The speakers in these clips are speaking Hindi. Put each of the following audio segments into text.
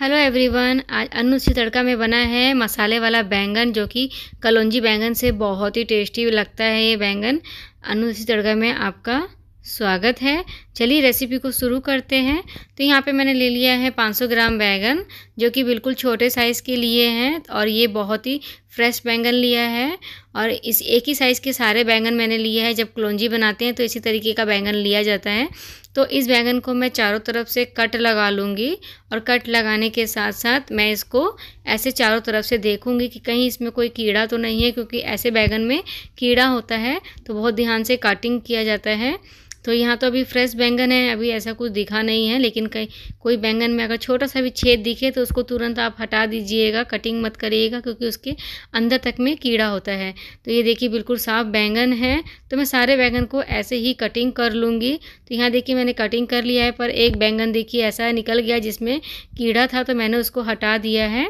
हेलो एवरीवन आज अनुच्छी तड़का में बना है मसाले वाला बैंगन जो कि कलौंजी बैंगन से बहुत ही टेस्टी लगता है ये बैंगन अनुच्छी तड़का में आपका स्वागत है चलिए रेसिपी को शुरू करते हैं तो यहाँ पे मैंने ले लिया है 500 ग्राम बैंगन जो कि बिल्कुल छोटे साइज़ के लिए हैं और ये बहुत ही फ्रेश बैंगन लिया है और इस एक ही साइज़ के सारे बैंगन मैंने लिए हैं जब कलौजी बनाते हैं तो इसी तरीके का बैंगन लिया जाता है तो इस बैंगन को मैं चारों तरफ से कट लगा लूँगी और कट लगाने के साथ साथ मैं इसको ऐसे चारों तरफ से देखूँगी कि कहीं इसमें कोई कीड़ा तो नहीं है क्योंकि ऐसे बैंगन में कीड़ा होता है तो बहुत ध्यान से काटिंग किया जाता है तो यहाँ तो अभी फ्रेश बैंगन है अभी ऐसा कुछ दिखा नहीं है लेकिन कहीं कोई बैंगन में अगर छोटा सा भी छेद दिखे तो उसको तुरंत आप हटा दीजिएगा कटिंग मत करिएगा क्योंकि उसके अंदर तक में कीड़ा होता है तो ये देखिए बिल्कुल साफ बैंगन है तो मैं सारे बैंगन को ऐसे ही कटिंग कर लूँगी तो यहाँ देखिए मैंने कटिंग कर लिया है पर एक बैंगन देखिए ऐसा निकल गया जिसमें कीड़ा था तो मैंने उसको हटा दिया है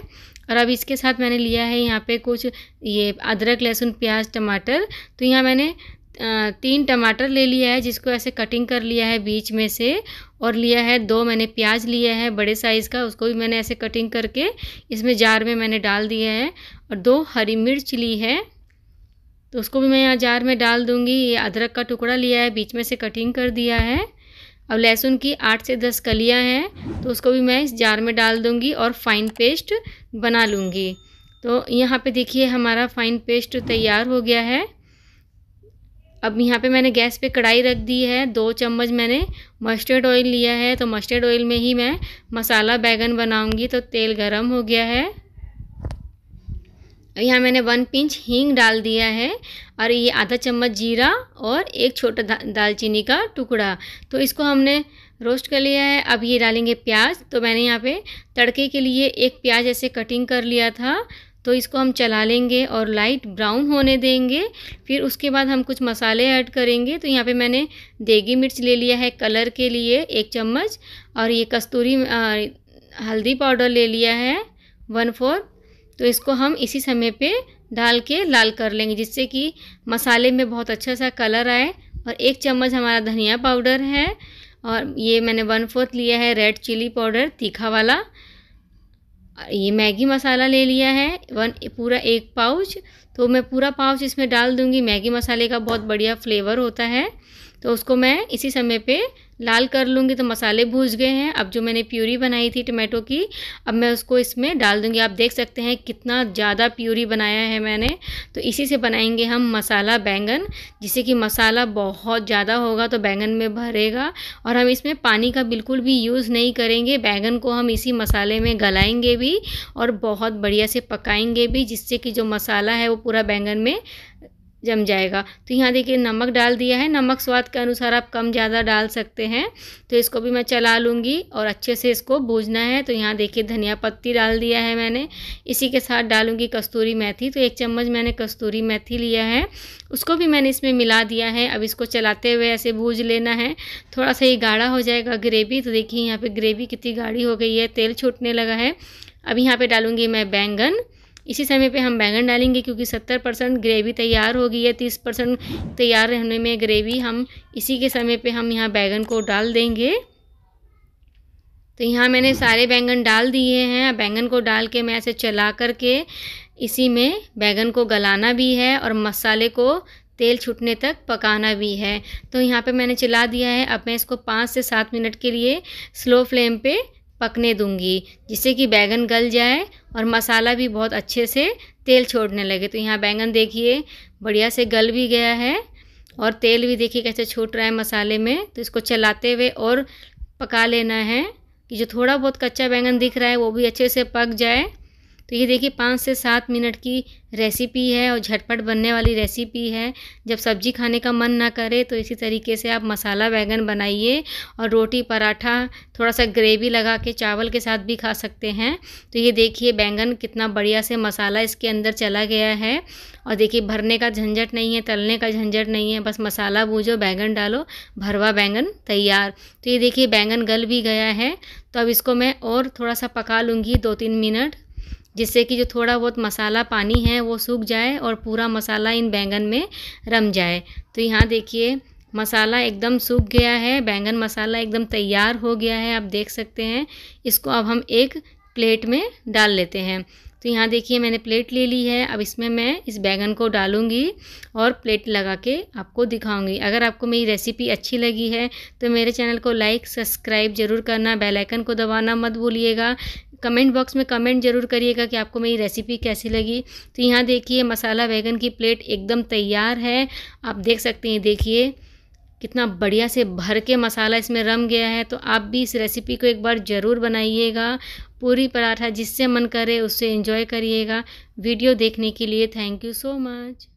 और अब इसके साथ मैंने लिया है यहाँ पे कुछ ये अदरक लहसुन प्याज टमाटर तो यहाँ मैंने तीन टमाटर ले लिया है जिसको ऐसे कटिंग कर लिया है बीच में से और लिया है दो मैंने प्याज लिया है बड़े साइज़ का उसको भी मैंने ऐसे कटिंग करके इसमें जार में मैंने डाल दिया है और दो हरी मिर्च ली है तो उसको भी मैं यहाँ जार में डाल दूँगी ये अदरक का टुकड़ा लिया है बीच में से कटिंग कर दिया है अब लहसुन की आठ से दस कलियाँ हैं तो उसको भी मैं इस जार में डाल दूँगी और फाइन पेस्ट बना लूँगी तो यहाँ पर देखिए हमारा फाइन पेस्ट तैयार हो गया है अब यहाँ पे मैंने गैस पे कढ़ाई रख दी है दो चम्मच मैंने मस्टर्ड ऑयल लिया है तो मस्टर्ड ऑयल में ही मैं मसाला बैगन बनाऊँगी तो तेल गरम हो गया है यहाँ मैंने वन पिंच हींग डाल दिया है और ये आधा चम्मच जीरा और एक छोटा दा, दालचीनी का टुकड़ा तो इसको हमने रोस्ट कर लिया है अब ये डालेंगे प्याज तो मैंने यहाँ पे तड़के के लिए एक प्याज ऐसे कटिंग कर लिया था तो इसको हम चला लेंगे और लाइट ब्राउन होने देंगे फिर उसके बाद हम कुछ मसाले ऐड करेंगे तो यहाँ पे मैंने देगी मिर्च ले लिया है कलर के लिए एक चम्मच और ये कस्तूरी हल्दी पाउडर ले लिया है वन फोर तो इसको हम इसी समय पे डाल के लाल कर लेंगे जिससे कि मसाले में बहुत अच्छा सा कलर आए और एक चम्मच हमारा धनिया पाउडर है और ये मैंने वन फोर्थ लिया है रेड चिली पाउडर तीखा वाला ये मैगी मसाला ले लिया है वन पूरा एक पाउच तो मैं पूरा पाउच इसमें डाल दूँगी मैगी मसाले का बहुत बढ़िया फ्लेवर होता है तो उसको मैं इसी समय पे लाल कर लूँगी तो मसाले भूज गए हैं अब जो मैंने प्यूरी बनाई थी टमाटो की अब मैं उसको इसमें डाल दूँगी आप देख सकते हैं कितना ज़्यादा प्यूरी बनाया है मैंने तो इसी से बनाएंगे हम मसाला बैंगन जिससे कि मसाला बहुत ज़्यादा होगा तो बैंगन में भरेगा और हम इसमें पानी का बिल्कुल भी यूज़ नहीं करेंगे बैंगन को हम इसी मसाले में गलाएँगे भी और बहुत बढ़िया से पकाएँगे भी जिससे कि जो मसाला है वो पूरा बैंगन में जम जाएगा तो यहाँ देखिए नमक डाल दिया है नमक स्वाद के अनुसार आप कम ज़्यादा डाल सकते हैं तो इसको भी मैं चला लूँगी और अच्छे से इसको भूजना है तो यहाँ देखिए धनिया पत्ती डाल दिया है मैंने इसी के साथ डालूँगी कस्तूरी मेथी तो एक चम्मच मैंने कस्तूरी मेथी लिया है उसको भी मैंने इसमें मिला दिया है अब इसको चलाते हुए ऐसे भूज लेना है थोड़ा सा ये गाढ़ा हो जाएगा ग्रेवी तो देखिए यहाँ पर ग्रेवी कितनी गाढ़ी हो गई है तेल छूटने लगा है अब यहाँ पर डालूँगी मैं बैंगन इसी समय पे हम बैंगन डालेंगे क्योंकि सत्तर परसेंट ग्रेवी तैयार हो गई है तीस परसेंट तैयार रहने में ग्रेवी हम इसी के समय पे हम यहाँ बैंगन को डाल देंगे तो यहाँ मैंने सारे बैंगन डाल दिए हैं बैंगन को डाल के मैं ऐसे चला कर के इसी में बैंगन को गलाना भी है और मसाले को तेल छूटने तक पकाना भी है तो यहाँ पे मैंने चला दिया है अब मैं इसको पाँच से सात मिनट के लिए स्लो फ्लेम पे पकने दूंगी जिससे कि बैंगन गल जाए और मसाला भी बहुत अच्छे से तेल छोड़ने लगे तो यहाँ बैंगन देखिए बढ़िया से गल भी गया है और तेल भी देखिए कैसे छूट रहा है मसाले में तो इसको चलाते हुए और पका लेना है कि जो थोड़ा बहुत कच्चा बैंगन दिख रहा है वो भी अच्छे से पक जाए तो ये देखिए पाँच से सात मिनट की रेसिपी है और झटपट बनने वाली रेसिपी है जब सब्जी खाने का मन ना करे तो इसी तरीके से आप मसाला बैगन बनाइए और रोटी पराठा थोड़ा सा ग्रेवी लगा के चावल के साथ भी खा सकते हैं तो ये देखिए बैंगन कितना बढ़िया से मसाला इसके अंदर चला गया है और देखिए भरने का झंझट नहीं है तलने का झंझट नहीं है बस मसाला भूजो बैंगन डालो भरवा बैंगन तैयार तो ये देखिए बैंगन गल भी गया है तो अब इसको मैं और थोड़ा सा पका लूँगी दो तीन मिनट जिससे कि जो थोड़ा बहुत मसाला पानी है वो सूख जाए और पूरा मसाला इन बैंगन में रम जाए तो यहाँ देखिए मसाला एकदम सूख गया है बैंगन मसाला एकदम तैयार हो गया है आप देख सकते हैं इसको अब हम एक प्लेट में डाल लेते हैं तो यहाँ देखिए मैंने प्लेट ले ली है अब इसमें मैं इस बैंगन को डालूँगी और प्लेट लगा के आपको दिखाऊँगी अगर आपको मेरी रेसिपी अच्छी लगी है तो मेरे चैनल को लाइक सब्सक्राइब ज़रूर करना बेल आइकन को दबाना मत भूलिएगा कमेंट बॉक्स में कमेंट ज़रूर करिएगा कि आपको मेरी रेसिपी कैसी लगी तो यहाँ देखिए मसाला बैगन की प्लेट एकदम तैयार है आप देख सकते हैं देखिए कितना बढ़िया से भर के मसाला इसमें रम गया है तो आप भी इस रेसिपी को एक बार ज़रूर बनाइएगा पूरी पराठा जिससे मन करे उससे इंजॉय करिएगा वीडियो देखने के लिए थैंक यू सो मच